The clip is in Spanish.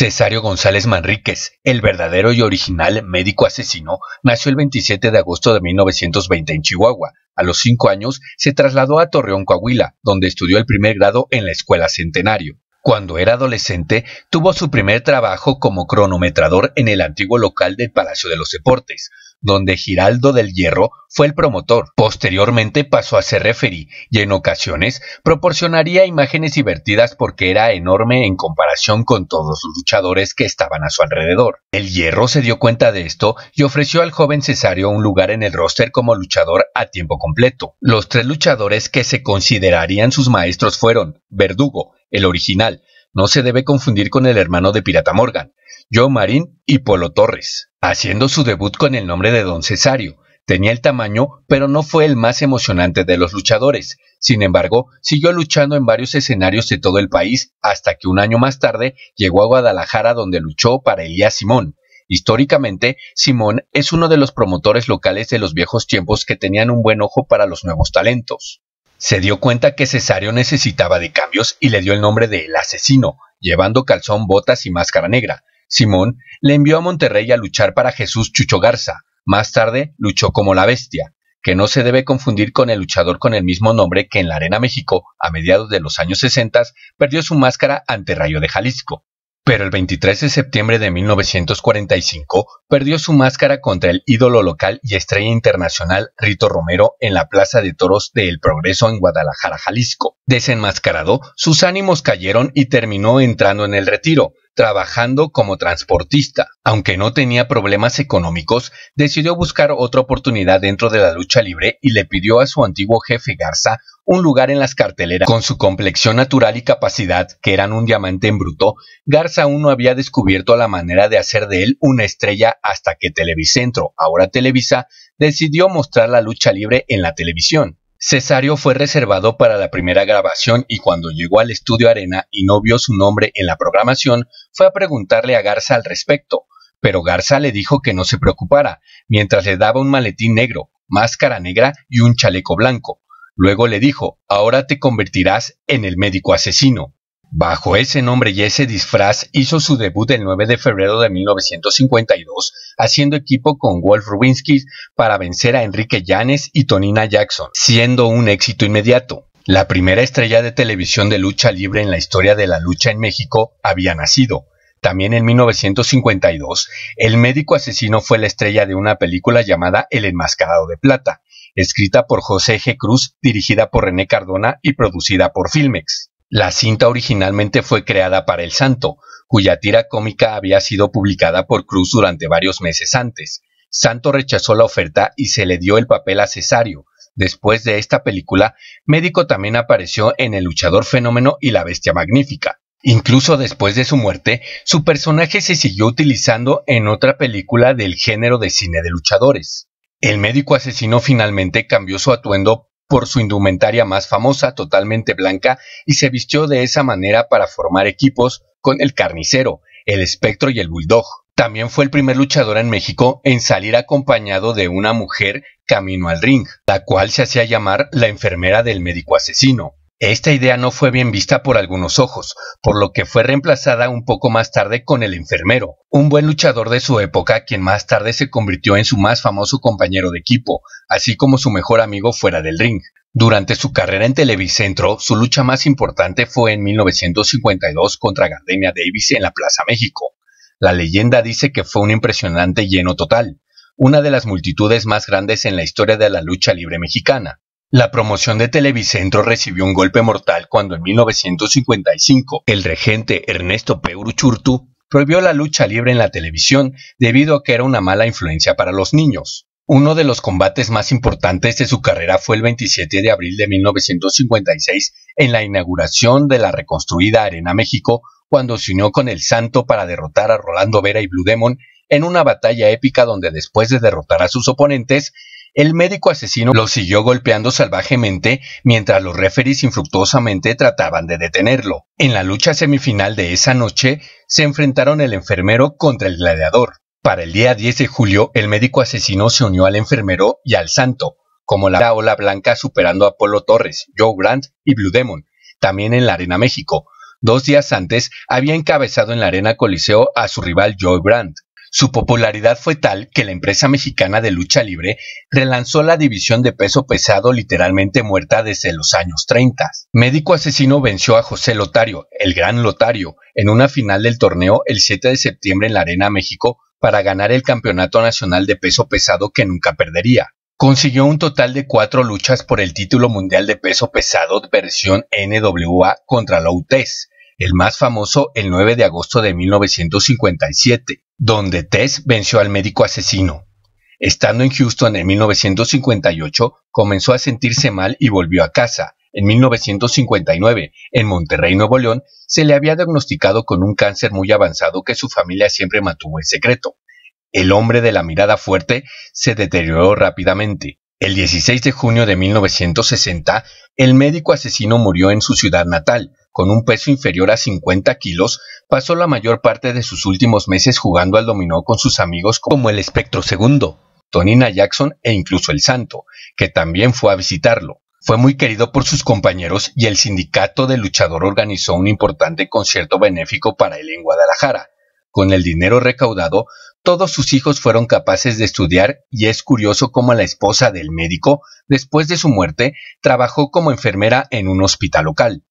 Cesario González Manríquez, el verdadero y original médico asesino, nació el 27 de agosto de 1920 en Chihuahua. A los cinco años se trasladó a Torreón, Coahuila, donde estudió el primer grado en la Escuela Centenario. Cuando era adolescente, tuvo su primer trabajo como cronometrador en el antiguo local del Palacio de los Deportes, donde Giraldo del Hierro fue el promotor. Posteriormente pasó a ser referí y en ocasiones proporcionaría imágenes divertidas porque era enorme en comparación con todos los luchadores que estaban a su alrededor. El Hierro se dio cuenta de esto y ofreció al joven Cesario un lugar en el roster como luchador a tiempo completo. Los tres luchadores que se considerarían sus maestros fueron Verdugo, el original. No se debe confundir con el hermano de Pirata Morgan, Joe Marín y Polo Torres, haciendo su debut con el nombre de Don Cesario. Tenía el tamaño, pero no fue el más emocionante de los luchadores. Sin embargo, siguió luchando en varios escenarios de todo el país hasta que un año más tarde llegó a Guadalajara donde luchó para Elías Simón. Históricamente, Simón es uno de los promotores locales de los viejos tiempos que tenían un buen ojo para los nuevos talentos se dio cuenta que Cesario necesitaba de cambios y le dio el nombre de El Asesino, llevando calzón, botas y máscara negra. Simón le envió a Monterrey a luchar para Jesús Chucho Garza. Más tarde luchó como la bestia, que no se debe confundir con el luchador con el mismo nombre que en la Arena México, a mediados de los años 60, perdió su máscara ante Rayo de Jalisco. Pero el 23 de septiembre de 1945 perdió su máscara contra el ídolo local y estrella internacional Rito Romero en la Plaza de Toros de El Progreso en Guadalajara, Jalisco. Desenmascarado, sus ánimos cayeron y terminó entrando en el retiro, trabajando como transportista. Aunque no tenía problemas económicos, decidió buscar otra oportunidad dentro de la lucha libre y le pidió a su antiguo jefe Garza un lugar en las carteleras. Con su complexión natural y capacidad, que eran un diamante en bruto, Garza aún no había descubierto la manera de hacer de él una estrella hasta que Televicentro, ahora Televisa, decidió mostrar la lucha libre en la televisión. Cesario fue reservado para la primera grabación y cuando llegó al estudio Arena y no vio su nombre en la programación, fue a preguntarle a Garza al respecto, pero Garza le dijo que no se preocupara, mientras le daba un maletín negro, máscara negra y un chaleco blanco. Luego le dijo, ahora te convertirás en el médico asesino. Bajo ese nombre y ese disfraz hizo su debut el 9 de febrero de 1952, haciendo equipo con Wolf Rubinsky para vencer a Enrique Llanes y Tonina Jackson, siendo un éxito inmediato. La primera estrella de televisión de lucha libre en la historia de la lucha en México había nacido. También en 1952, el médico asesino fue la estrella de una película llamada El Enmascarado de Plata, escrita por José G. Cruz, dirigida por René Cardona y producida por Filmex. La cinta originalmente fue creada para El Santo, cuya tira cómica había sido publicada por Cruz durante varios meses antes. Santo rechazó la oferta y se le dio el papel a Cesario. Después de esta película, Médico también apareció en El luchador fenómeno y La bestia magnífica. Incluso después de su muerte, su personaje se siguió utilizando en otra película del género de cine de luchadores. El médico asesino finalmente cambió su atuendo por su indumentaria más famosa, totalmente blanca, y se vistió de esa manera para formar equipos con el carnicero, el espectro y el bulldog. También fue el primer luchador en México en salir acompañado de una mujer camino al ring, la cual se hacía llamar la enfermera del médico asesino. Esta idea no fue bien vista por algunos ojos, por lo que fue reemplazada un poco más tarde con el enfermero, un buen luchador de su época quien más tarde se convirtió en su más famoso compañero de equipo, así como su mejor amigo fuera del ring. Durante su carrera en Televicentro, su lucha más importante fue en 1952 contra Gardenia Davis en la Plaza México. La leyenda dice que fue un impresionante lleno total, una de las multitudes más grandes en la historia de la lucha libre mexicana. La promoción de Televicentro recibió un golpe mortal cuando en 1955 el regente Ernesto Peuruchurtu prohibió la lucha libre en la televisión debido a que era una mala influencia para los niños. Uno de los combates más importantes de su carrera fue el 27 de abril de 1956 en la inauguración de la reconstruida Arena México cuando se unió con el Santo para derrotar a Rolando Vera y Blue Demon en una batalla épica donde después de derrotar a sus oponentes el médico asesino lo siguió golpeando salvajemente mientras los referees infructuosamente trataban de detenerlo. En la lucha semifinal de esa noche se enfrentaron el enfermero contra el gladiador. Para el día 10 de julio, el médico asesino se unió al enfermero y al santo, como la ola blanca superando a Polo Torres, Joe Grant y Blue Demon, también en la Arena México. Dos días antes había encabezado en la Arena Coliseo a su rival Joe Grant. Su popularidad fue tal que la empresa mexicana de lucha libre relanzó la división de peso pesado literalmente muerta desde los años 30. Médico Asesino venció a José Lotario, el gran Lotario, en una final del torneo el 7 de septiembre en la Arena México para ganar el Campeonato Nacional de Peso Pesado que nunca perdería. Consiguió un total de cuatro luchas por el título mundial de peso pesado versión NWA contra la e el más famoso el 9 de agosto de 1957 donde Tess venció al médico asesino. Estando en Houston en 1958, comenzó a sentirse mal y volvió a casa. En 1959, en Monterrey, Nuevo León, se le había diagnosticado con un cáncer muy avanzado que su familia siempre mantuvo en secreto. El hombre de la mirada fuerte se deterioró rápidamente. El 16 de junio de 1960, el médico asesino murió en su ciudad natal, con un peso inferior a 50 kilos, pasó la mayor parte de sus últimos meses jugando al dominó con sus amigos como el Espectro Segundo, Tonina Jackson e incluso el Santo, que también fue a visitarlo. Fue muy querido por sus compañeros y el sindicato de luchador organizó un importante concierto benéfico para él en Guadalajara. Con el dinero recaudado, todos sus hijos fueron capaces de estudiar y es curioso cómo la esposa del médico, después de su muerte, trabajó como enfermera en un hospital local.